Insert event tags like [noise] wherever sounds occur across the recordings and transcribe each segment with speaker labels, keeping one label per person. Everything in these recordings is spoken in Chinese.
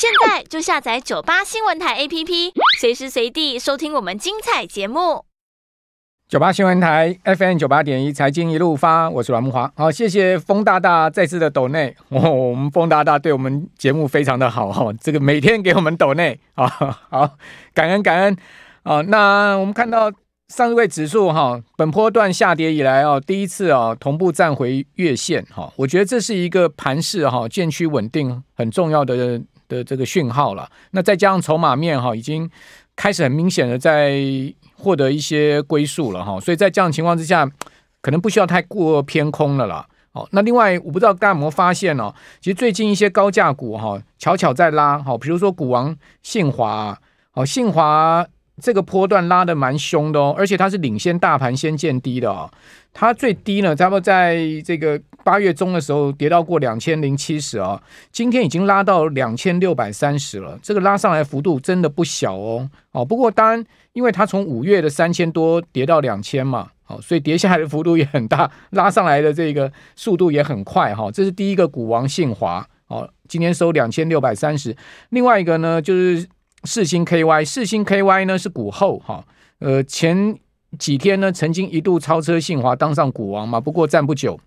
Speaker 1: 现在就下载九八新闻台 APP，随时随地收听我们精彩节目。九八新闻台 FM 九八点一，财经一路发，我是蓝木华。好，谢谢风大大再次的抖内哦，我们风大大对我们节目非常的好哈，这个每天给我们抖内啊，好感恩感恩啊。那我们看到上一位指数哈，本波段下跌以来哦，第一次哦同步站回月线哈，我觉得这是一个盘势哈渐趋稳定很重要的。的这个讯号了，那再加上筹码面哈，已经开始很明显的在获得一些归宿了哈，所以在这样情况之下，可能不需要太过偏空了啦。哦，那另外我不知道大家有没有发现哦，其实最近一些高价股哈，巧巧在拉哈，比如说股王信华，哦，信华。这个波段拉的蛮凶的哦，而且它是领先大盘先见低的哦。它最低呢，差不多在这个八月中的时候跌到过两千零七十啊。今天已经拉到两千六百三十了，这个拉上来幅度真的不小哦。哦，不过当然，因为它从五月的三千多跌到两千嘛，哦，所以跌下来的幅度也很大，拉上来的这个速度也很快哈。这是第一个股王信华哦，今天收两千六百三十。另外一个呢，就是。四星 K Y，四星 K Y 呢是股后哈，呃前几天呢曾经一度超车信华，当上股王嘛。不过站不久，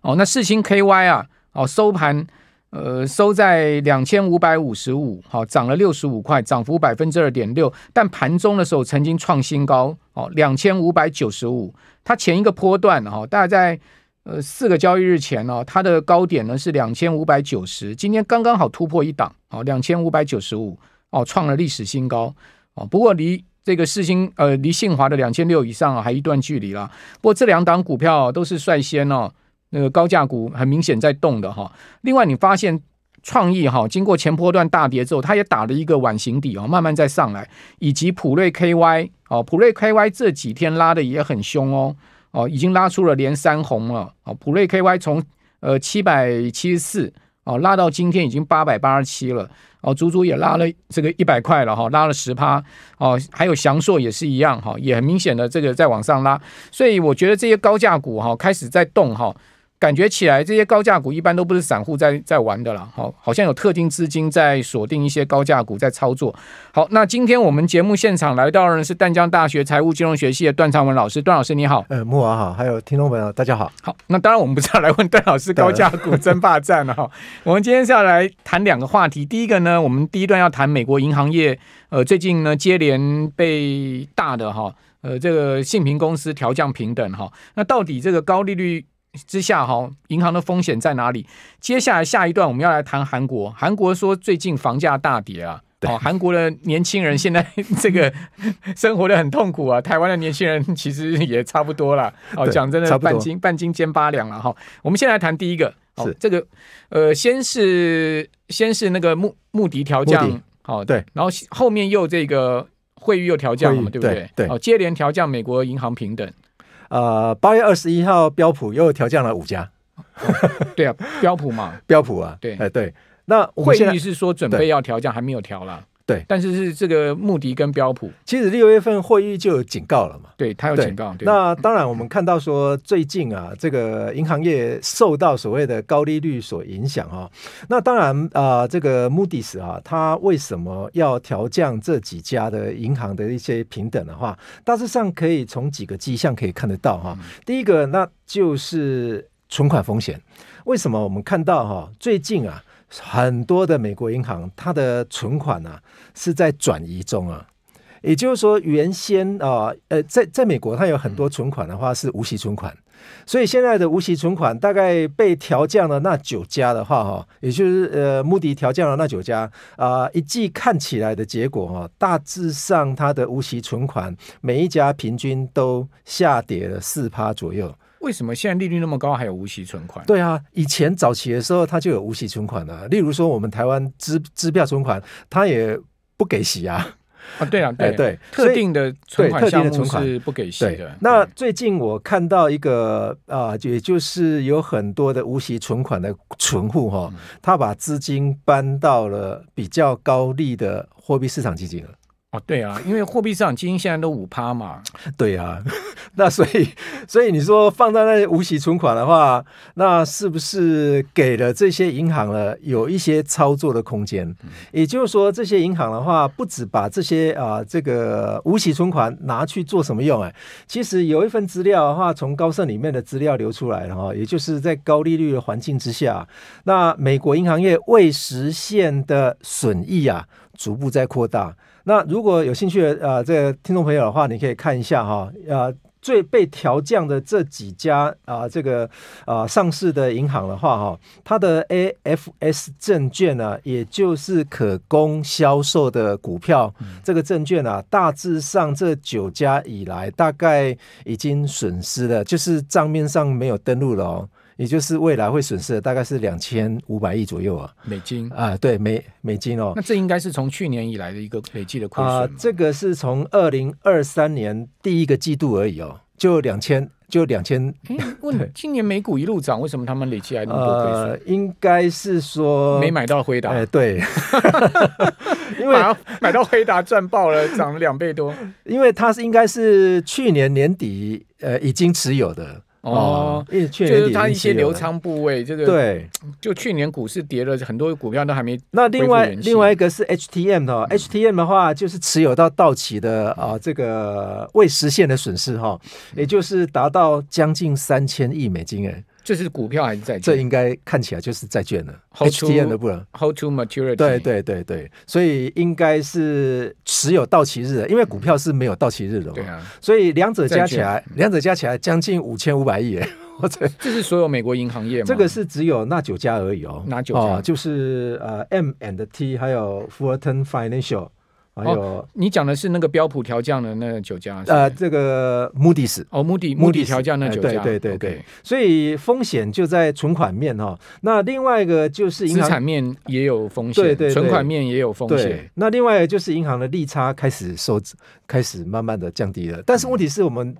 Speaker 1: 哦，那四星 K Y 啊，哦收盘，呃收在两千五百五十五，好涨了六十五块，涨幅百分之二点六。但盘中的时候曾经创新高，哦两千五百九十五。它前一个波段哈，大概在呃四个交易日前呢，它的高点呢是两千五百九十，今天刚刚好突破一档，哦两千五百九十五。哦，创了历史新高，哦，不过离这个四星，呃，离信华的两千六以上啊，还一段距离了。不过这两档股票都是率先哦，那个高价股很明显在动的哈。另外，你发现创意哈，经过前波段大跌之后，它也打了一个晚形底哦，慢慢在上来。以及普瑞 KY 哦，普瑞 KY 这几天拉的也很凶哦，哦，已经拉出了连三红了哦。普瑞 KY 从呃七百七十四。哦，拉到今天已经八百八十七了，哦，足足也拉了这个一百块了哈，拉了十趴，哦，还有祥硕也是一样哈，也很明显的这个在往上拉，所以我觉得这些高价股哈开始在动哈。感觉起来，这些高价股一般都不是散户在在玩的了，好，好像有特定资金在锁定一些高价股在操作。好，那今天我们节目现场来到的是淡江大学财务金融学系的段长文老师，段老师你好。呃，木王好，还有听众朋友大家好。好，那当然我们不是要来问段老师高价股争霸战了哈。我们今天是要来谈两个话题，第一个呢，我们第一段要谈美国银行业，呃，最近呢接连被大的哈，呃，这个信平公司调降平等哈，那到底这个高利率？之下哈，银行的风险在哪里？接下来下一段我们要来谈韩国。韩国说最近房价大跌啊，好，韩国的年轻人现在 [laughs] 这个生活的很痛苦啊。台湾的年轻人其实也差不多了，哦，讲真的，半斤半斤兼八两了哈。我们先来谈第一个，是这个，呃，先是先是那个穆穆迪调降，好对，然后后面又这个汇率又调降了嘛，对不对？对，哦，接连调降美国银行平等。呃，八月二十一号，标普又调降了五家。对啊，标普嘛。
Speaker 2: [laughs] 标普啊，对，哎对，
Speaker 1: 那会议是说准备要调降，还没有调了。对，但是是这个穆迪跟标普，其实六月份会议就有警告了嘛。对他有警告。那
Speaker 2: 当然，我们看到说最近啊，这个银行业受到所谓的高利率所影响啊。那当然啊，这个穆迪是啊，他为什么要调降这几家的银行的一些平等的话？大致上可以从几个迹象可以看得到哈。第一个，那就是存款风险。为什么我们看到哈？最近啊。很多的美国银行，它的存款呢是在转移中啊，也就是说，原先啊，呃，在在美国，它有很多存款的话是无息存款，所以现在的无息存款大概被调降了那九家的话，哈，也就是呃，穆迪调降了那九家啊，一季看起来的结果，哈，大致上它的无息存款每一家平均都下跌了四趴左右。为什么现在利率那么高，还有无息存款？对啊，以前早期的时候，它就有无息存款的。例如说，我们台湾支支票存款，它也不给息啊。
Speaker 1: 啊，对啊，[laughs] 对对，特定的存款项目是不给息的。
Speaker 2: 那最近我看到一个啊，也就是有很多的无息存款的存户哈，他把资金搬到了比较高利的货币市场基金。哦，对
Speaker 1: 啊，因为货币市场基金现在都五趴嘛。对啊。[laughs] 那所以，所
Speaker 2: 以你说放在那些无息存款的话，那是不是给了这些银行了有一些操作的空间？也就是说，这些银行的话，不止把这些啊这个无息存款拿去做什么用？哎，其实有一份资料的话，从高盛里面的资料流出来了哈，也就是在高利率的环境之下，那美国银行业未实现的损益啊，逐步在扩大。那如果有兴趣的啊，这个听众朋友的话，你可以看一下哈，呃。最被调降的这几家啊，这个啊上市的银行的话，哈，它的 A F S 证券呢，也就是可供销售的股票，这个证券啊，大致上这九家以来，大概已经损失了，就是账面上没有登录了。也就是未来会损失的大概是两千五百亿左右啊，美金啊，对，美美金哦。那
Speaker 1: 这应该是从去年以来的一个累计的亏损。啊，
Speaker 2: 这个是从二零二三年第一个季度而已哦，就两千，就两千。
Speaker 1: [laughs] 问，今年美股一路涨，为什么他们累还那么多亏损？应该是说没买到灰达，对，[laughs] 因为买到回答赚爆了，涨了两倍多。
Speaker 2: 因为它是应该是去年年底呃已经持有
Speaker 1: 的。哦，就是它一些流仓部位，这个对，就去年股市跌了很多股票都还没。那另外另外
Speaker 2: 一个是 H T M 哈，H T M 的话就是持有到到期的啊，这个未实现的损失哈，也就是达到将近三千亿美金诶。这是股票还是债券？这应该看起来就是债券了。How to m a t u r y 对对对对，所以应该是持有到期日，因为股票是没有到期日的。对啊，所以两者加起来，两者加起来将近五千五百亿。这 [laughs] 这是所有美国银行业？这个是只有那九家而已哦，那九家就是呃，M and T 还有 Fortune Financial。哦，你讲的是那个标普调降的那九家，呃，这个穆迪是哦，穆迪穆迪调降那九家，对对对对，所以风险就在存款面哈。那另外一个就是银行
Speaker 1: 面也有风险，对对，存款面也有风险。
Speaker 2: 那另外就是银行的利差开始收，开始慢慢的降低了。但是问题是我们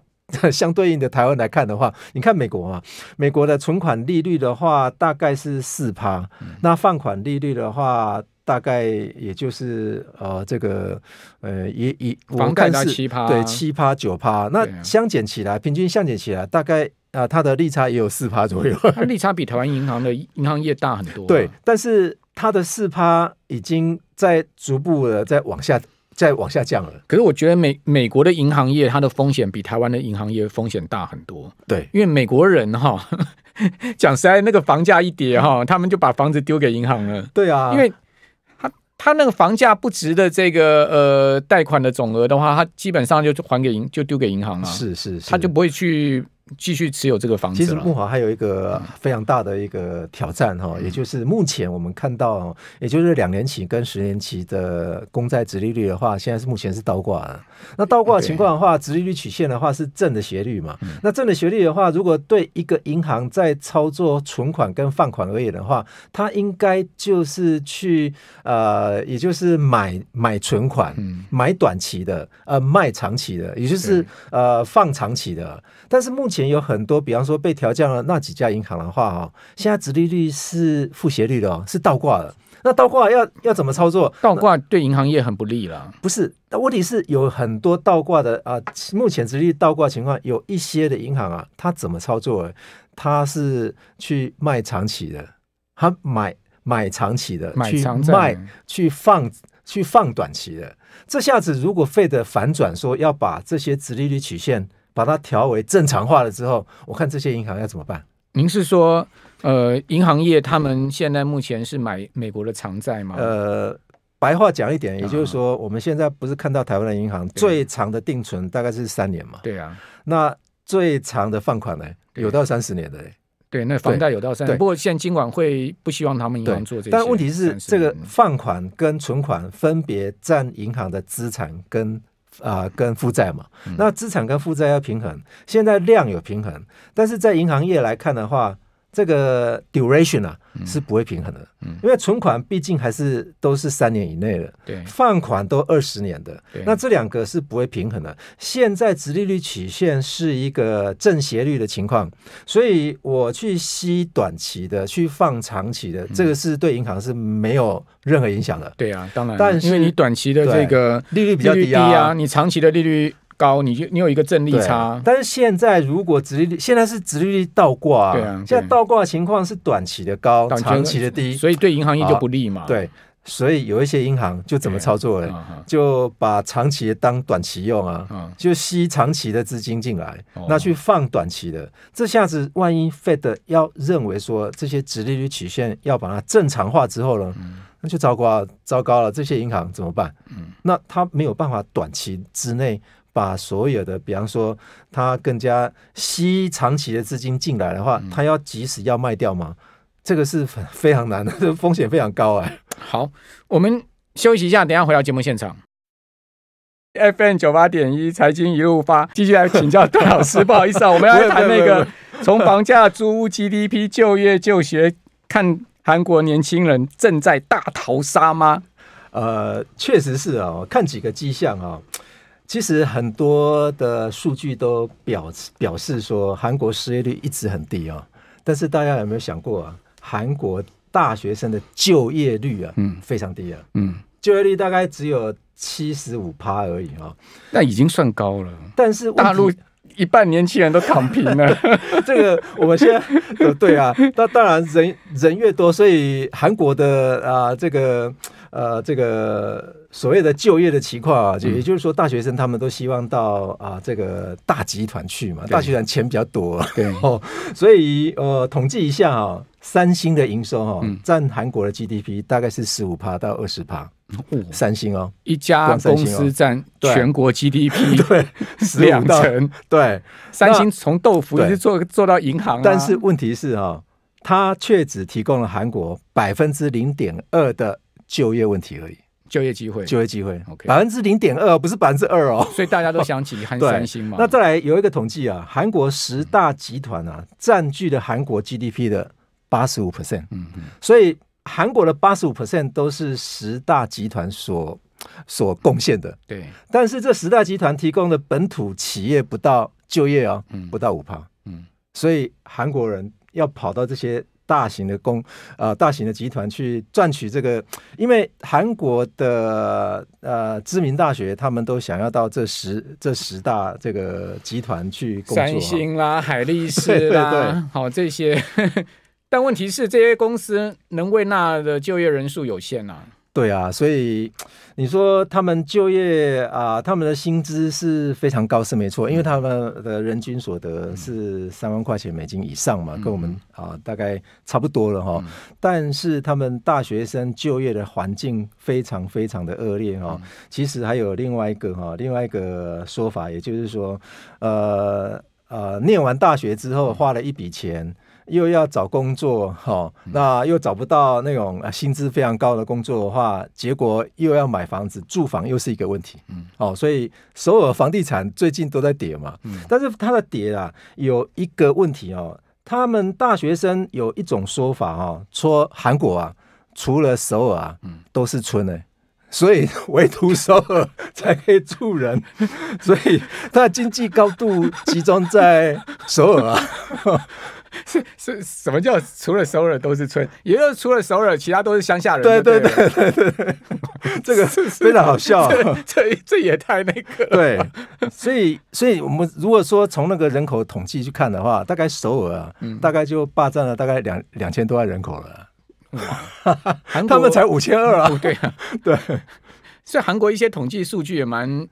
Speaker 2: 相对应的台湾来看的话，你看美国啊，美国的存款利率的话大概是四趴，那放款利率的话。大概也就是呃，这个呃，一一五盖是，对七趴九趴，那相减起来，平均相减起来，大概啊，它的利差也有四趴左右。
Speaker 1: 利差比台湾银行的银行业大很多。对，但是它的四趴已经在逐步的在往下在往下降了。可是我觉得美美国的银行业它的风险比台湾的银行业风险大很多。对，因为美国人哈，[laughs] 讲实在那个房价一跌哈，他们就把房子丢给银行了。对啊，因为他那个房价不值的这个呃贷款的总额的话，他基本上就还给银，就丢给银行了。是是，他就不会去。继续持有这个房子。其实，木
Speaker 2: 华还有一个非常大的一个挑战哈，也就是目前我们看到，也就是两年期跟十年期的公债直利率的话，现在是目前是倒挂的。那倒挂情况的话，直利率曲线的话是正的斜率嘛？那正的斜率的话，如果对一个银行在操作存款跟放款而言的话，它应该就是去呃，也就是买买存款，买短期的，呃，卖长期的，也就是呃放长期的。但是目前前有很多，比方说被调降了那几家银行的话，哈，现在直利率是负斜率的哦，是倒挂的。那倒挂要要怎么操作？倒挂对银行业很不利了。不是，那问题是有很多倒挂的啊。目前直利率倒挂情况，有一些的银行啊，它怎么操作？它是去卖长期的，它买买长期的，买长债去放去放短期的。这下子如果费的反转，说要把这些直利率曲线。把它调为正常化了之后，
Speaker 1: 我看这些银行要怎么办？您是说，呃，银行业他们现在目前是买美国的长债吗？呃，白话讲一点，也就是说，我们现在不是看到
Speaker 2: 台湾的银行最长的定存大概是三年嘛？对啊，那最长的放款呢，有到三十年的对，那房贷有到三，年，不
Speaker 1: 过现在金管
Speaker 2: 会不希望他们银行做这。但问题是，这个放款跟存款分别占银行的资产跟。啊，跟负债嘛，那资产跟负债要平衡。现在量有平衡，但是在银行业来看的话。这个 duration 啊，是不会平衡的，因为存款毕竟还是都是三年以内对，放款都二十年的，那这两个是不会平衡的。现在直利率曲线是一个正斜率的情况，所以我去吸短期的，去放长期的，这个是对银行是没有任何影响的。对啊，当
Speaker 1: 然，但是因为你短期的这个利率比较低啊，你长期的利率。高，你就你有一个正利差。但是现在如果直利率
Speaker 2: 现在是直利率倒挂，对啊，现在倒挂的情况是短期的高，长期的低，所以对银行业就不利嘛。对，所以有一些银行就怎么操作呢？就把长期当短期用啊，就吸长期的资金进来，那去放短期的。这下子万一 Fed 要认为说这些直利率曲线要把它正常化之后呢，那就糟糕，糟糕了，这些银行怎么办？那他没有办法短期之内。把所有的，比方说，他更加吸长期的资金进来的话，他要及时要卖掉吗？这个是非常难的，[laughs] 这风
Speaker 1: 险非常高啊。好，我们休息一下，等下回到节目现场。FM 九八点一，财经一路发，继续来请教段老师。不好意思啊，我们要谈那个从房价、租屋、GDP、就业、就学看韩国年轻人正在大逃杀吗？呃，确实是啊，看几个迹象
Speaker 2: 啊。其实很多的数据都表表示说，韩国失业率一直很低啊。但是大家有没有想过，韩国大学生的就业率啊，嗯，非常低啊，嗯，就业率大概只有七十五趴而已啊。那已经算高了。
Speaker 1: 但是大陆一半年轻人都躺平了，
Speaker 2: [laughs] 这个我们现在对啊，那当然人人越多，所以韩国的啊这个。呃，这个所谓的就业的情况啊，也就是说，大学生他们都希望到啊这个大集团去嘛，大集团钱比较多，对。[laughs] 所以呃，统计一下啊，三星的营收哈，占韩国的 GDP 大概是十五趴到二十趴。三星哦，一家公司占全国 GDP [laughs] 对两成，对。
Speaker 1: 三星从豆腐一直
Speaker 2: 做做到银行，但是问题是啊，它却只提供了韩国百分之零点二的。就业问题而已，就业机会，就业机会，百分之零点二，不是百分之二哦。所以大家都想起韩三星嘛。那再来有一个统计啊，韩国十大集团啊，占据的韩国 GDP 的八十五 percent。嗯所以韩国的八十五 percent 都是十大集团所所贡献的。对。但是这十大集团提供的本土企业不到就业哦，不到五帕。嗯。所以韩国人要跑到这些。大型的公呃大型的集团去赚取这个，因为韩国的呃知名大学，他们都想要到这十这十大这个集团去工作，三星
Speaker 1: 啦、海力士啦，[laughs] 好这些。[laughs] 但问题是，这些公司能为那的就业人数有限呐。
Speaker 2: 对啊，所以你说他们就业啊，他们的薪资是非常高，是没错，因为他们的人均所得是三万块钱美金以上嘛，跟我们啊大概差不多了哈。但是他们大学生就业的环境非常非常的恶劣哈。其实还有另外一个哈，另外一个说法，也就是说，呃呃，念完大学之后花了一笔钱。又要找工作哈，那又找不到那种薪资非常高的工作的话，结果又要买房子，住房又是一个问题。嗯，哦，所以首尔房地产最近都在跌嘛。嗯，但是它的跌啊，有一个问题哦。他们大学生有一种说法哦，说韩国啊，除了首尔啊，都是村呢。所以唯独首尔才可以住人，[laughs] 所以它的经济高度集中在首尔啊。
Speaker 1: [laughs] 是是什么叫除了首尔都是村，也就除了首尔，其他都是乡下人。对对对对对，
Speaker 2: [laughs] 这个是非常好笑，
Speaker 1: 这这也太那个了。
Speaker 2: 对，所以所以我们如果说从那个人口统计去看的话，大概首尔大概就霸占了大概两两千多万人口了。哇，[laughs] 他们才五千二啊？对
Speaker 1: 啊，对，所以韩国一些统计数据也蛮。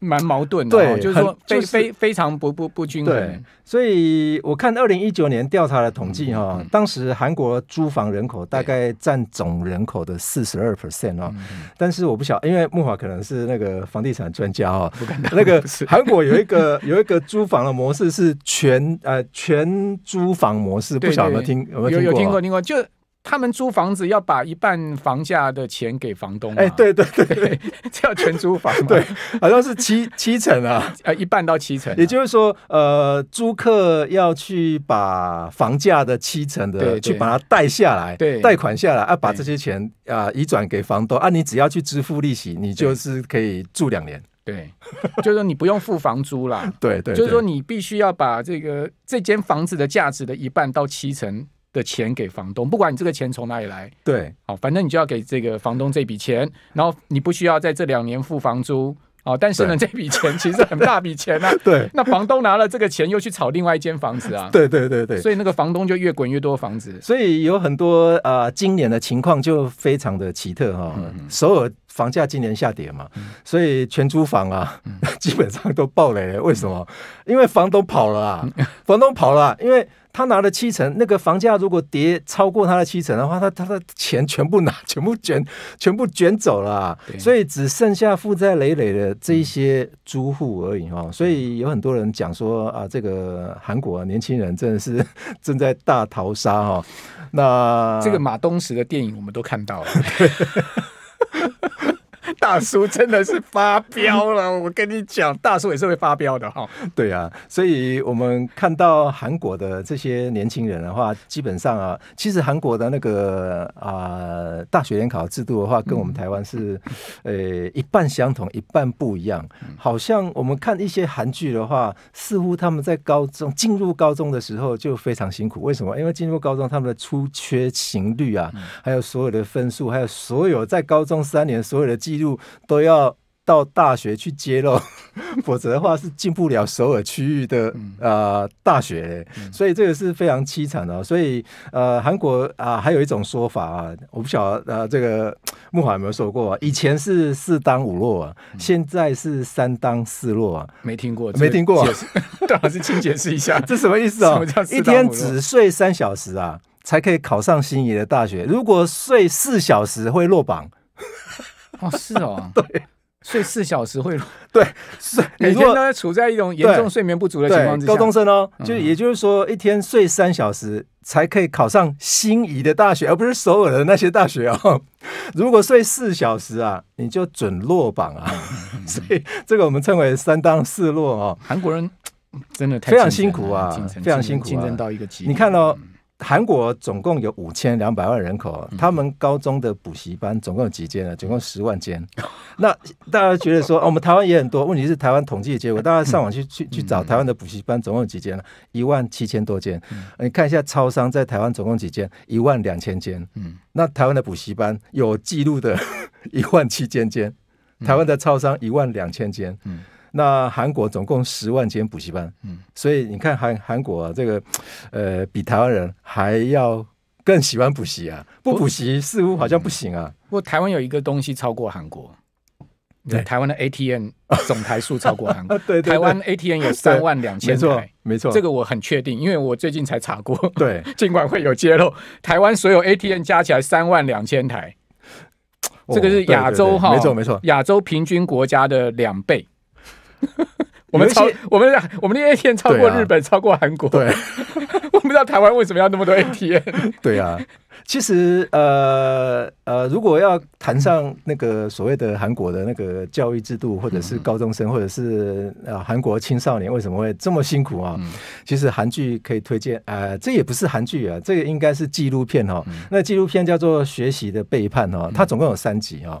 Speaker 1: 蛮矛盾的，就是说非非非常不不不均衡。所
Speaker 2: 以我看二零一九年调查的统计哈，当时韩国租房人口大概占总人口的四十二 percent 哦。但是我不晓，因为木华可能是那个房地产专家哦。那个韩国有一个 [laughs] 有一个租房的模式是全呃全租房模式，不晓有没有听有没有听过
Speaker 1: 听过就。他们租房子要把一半房价的钱给房东，哎，对对对对，叫 [laughs] 全租房，对，好像是七七成啊，呃，一半到七成，也就是说，呃，租客
Speaker 2: 要去把房价的七成的去把它贷下来，对，贷款下来啊，把这些钱啊移转给房东啊，你只要去支付利息，你就是可以住两年，
Speaker 1: 对，就是你不用付房租啦。
Speaker 2: [laughs] 对对，就是说
Speaker 1: 你必须要把这个这间房子的价值的一半到七成。的钱给房东，不管你这个钱从哪里来，对，好，反正你就要给这个房东这笔钱，然后你不需要在这两年付房租啊，但是呢，这笔钱 [laughs] 其实很大笔钱呢，[laughs] 对，那房东拿了这个钱又去炒另外一间房子啊，[laughs] 对对对对，所以那个房东就越滚越多房子，所以
Speaker 2: 有很多呃，今年的情况就非常的奇特哈，首尔。房价今年下跌嘛，所以全租房啊，[laughs] 基本上都爆雷。为什么？因为房东跑了啊！[laughs] 房东跑了，因为他拿了七成，那个房价如果跌超过他的七成的话，他他的钱全部拿，[laughs] 全部卷，全部卷走了。所以只剩下负债累累的这些租户而已哈。所以有很多人讲说啊，这个韩国年轻人真的是正在大逃杀哈。那这个马东石的电影我们都看到了。
Speaker 1: 大叔真的是发飙了，我跟你讲，大叔也是会发飙的哈。
Speaker 2: 对啊，所以我们看到韩国的这些年轻人的话，基本上啊，其实韩国的那个啊大学联考制度的话，跟我们台湾是，呃一半相同，一半不一样。好像我们看一些韩剧的话，似乎他们在高中进入高中的时候就非常辛苦。为什么？因为进入高中他们的出缺勤率啊，还有所有的分数，还有所有在高中三年所有的记录。都要到大学去揭露，[laughs] 否则的话是进不了首尔区域的呃大学，所以这个是非常凄惨的。所以呃，韩国啊，还有一种说法啊，我不晓呃，这个木华有没有说过？以前是四当五落，现在是三当四落啊，没听过，没听过，
Speaker 1: 最 [laughs] 好是请解释一下，[laughs] 这什么意思啊？一天只
Speaker 2: 睡三小时啊，才可以考上心仪的大学，如果睡四小时会落榜。哦，是哦，[laughs] 对，睡四小时
Speaker 1: 会，[laughs] 对，是，[laughs] 天都在处在一种严重睡眠不足的情况之下，高中生
Speaker 2: 哦，就也就是说一天睡三小时才可以考上心仪的大学，而不是所有的那些大学哦。如果睡四小时啊，你就准落榜啊。所以这个我们称为三当四落哦。韩国人真的非常辛苦啊，非常辛苦，竞争到一个你看到。韩国总共有五千两百万人口，他们高中的补习班总共有几间呢？总共十万间。那大家觉得说，哦，我们台湾也很多。问题是台湾统计的结果，大家上网去去去找台湾的补习班总共有几间了？一万七千多间。你看一下超商在台湾总共几间？一万两千间。嗯，那台湾的补习班有记录的，[laughs] 一万七千间。台湾的超商一万两千间。嗯。那韩国总共十万间补习班，嗯，所以你看韩韩国这个，呃，比台湾人还要更喜欢补习啊，不补习似乎好像不行啊。不过
Speaker 1: 台湾有一个东西超过韩国，对，台湾的 ATN 总台数超过韩，[laughs] 对，台湾 ATN 有三万两千台，没错，这个我很确定，因为我最近才查过。对，[laughs] 尽管会有揭露，台湾所有 ATN 加起来三万两千台，这个是亚洲哈，没错没错，亚洲平均国家的两倍。[laughs] 我们超我们我们 ATM 超过日本，超过韩国。对，[laughs] 我不知道台湾为什么要那么多 ATM。[laughs] 对啊，其实
Speaker 2: 呃呃，如果要谈上那个所谓的韩国的那个教育制度，或者是高中生，或者是呃韩国青少年为什么会这么辛苦啊？其实韩剧可以推荐，呃，这也不是韩剧啊，这个应该是纪录片哦。那纪录片叫做《学习的背叛》哦，它总共有三集哦。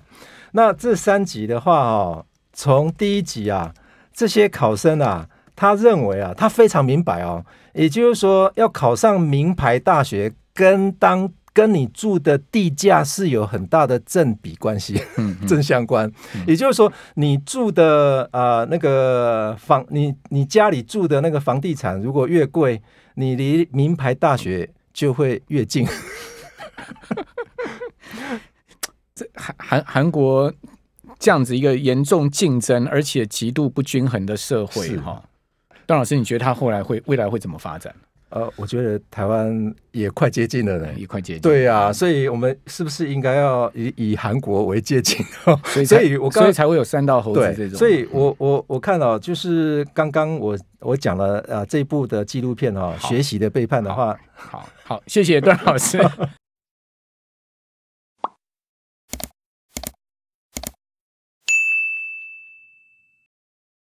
Speaker 2: 那这三集的话哦，从第一集啊。这些考生啊，他认为啊，他非常明白哦，也就是说，要考上名牌大学，跟当跟你住的地价是有很大的正比关系，正相关。也就是说，你住的呃那个房，你你家里住的那个房地产如果越贵，
Speaker 1: 你离名牌大学就会越近。[laughs] [laughs] 这韩韩韩国。这样子一个严重竞争而且极度不均衡的社会，哈，段老师，你觉得他后来会未来会怎么发展？
Speaker 2: 呃，我觉得台湾也快接近了，呢，也快接近，
Speaker 1: 对呀，所以我们是
Speaker 2: 不是应该要以以韩国为借鉴？所以，[laughs] 所以我所以才会有三道猴子这种。所以我我我看到就是刚刚我我讲了啊，这部的纪录片哈，学习的背叛的话，好
Speaker 1: 好，谢谢段老师。[laughs] [laughs]